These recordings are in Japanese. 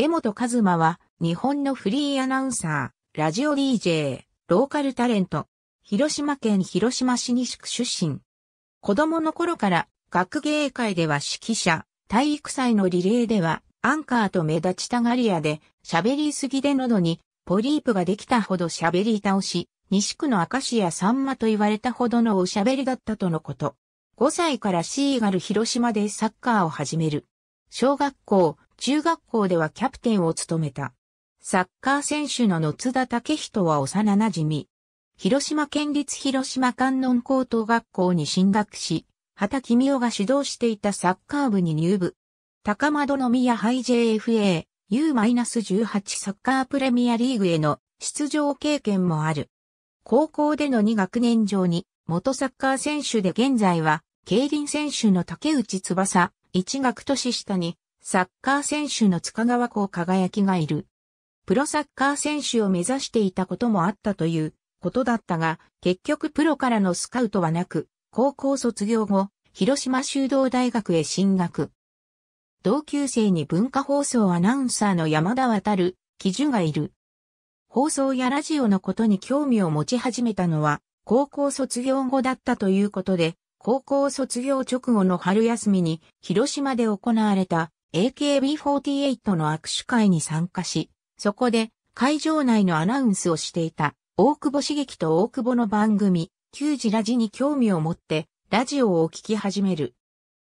江本和馬は、日本のフリーアナウンサー、ラジオ DJ、ローカルタレント、広島県広島市西区出身。子供の頃から、学芸会では指揮者、体育祭のリレーでは、アンカーと目立ちたがり屋で、喋りすぎで喉に、ポリープができたほど喋り倒し、西区の明石家さんまと言われたほどのおしゃべりだったとのこと。5歳からシーガル広島でサッカーを始める。小学校、中学校ではキャプテンを務めた。サッカー選手の野津田武人は幼馴染み。広島県立広島観音高等学校に進学し、畑君夫が指導していたサッカー部に入部。高の宮ハイ JFA U-18 サッカープレミアリーグへの出場経験もある。高校での2学年上に元サッカー選手で現在は競輪選手の竹内翼、一学年下にサッカー選手の塚川校輝きがいる。プロサッカー選手を目指していたこともあったということだったが、結局プロからのスカウトはなく、高校卒業後、広島修道大学へ進学。同級生に文化放送アナウンサーの山田渡、喜寿がいる。放送やラジオのことに興味を持ち始めたのは、高校卒業後だったということで、高校卒業直後の春休みに広島で行われた AKB48 の握手会に参加し、そこで会場内のアナウンスをしていた大久保茂樹と大久保の番組、旧時ラジに興味を持ってラジオを聴き始める。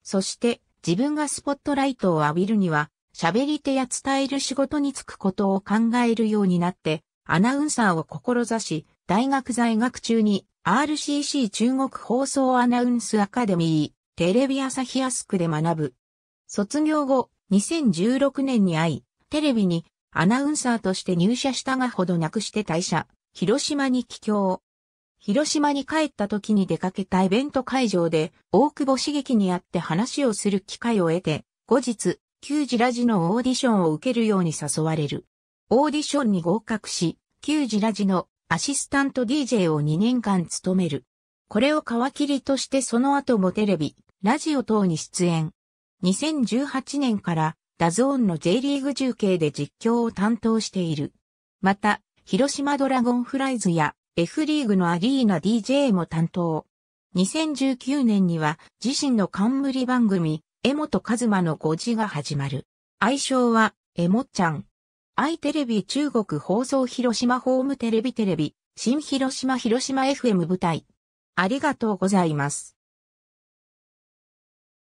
そして自分がスポットライトを浴びるには喋り手や伝える仕事に就くことを考えるようになってアナウンサーを志し、大学在学中に RCC 中国放送アナウンスアカデミー、テレビ朝日アスクで学ぶ。卒業後、2016年に会い、テレビにアナウンサーとして入社したがほどなくして退社、広島に帰郷。広島に帰った時に出かけたイベント会場で、大久保茂樹に会って話をする機会を得て、後日、旧ジラジのオーディションを受けるように誘われる。オーディションに合格し、旧ジラジのアシスタント DJ を2年間務める。これを皮切りとしてその後もテレビ、ラジオ等に出演。2018年からダゾーンの J リーグ中継で実況を担当している。また、広島ドラゴンフライズや F リーグのアリーナ DJ も担当。2019年には自身の冠番組、江本和馬の5時が始まる。愛称は、エモちゃん。愛テレビ中国放送広島ホームテレビテレビ、新広島広島 FM 舞台。ありがとうございます。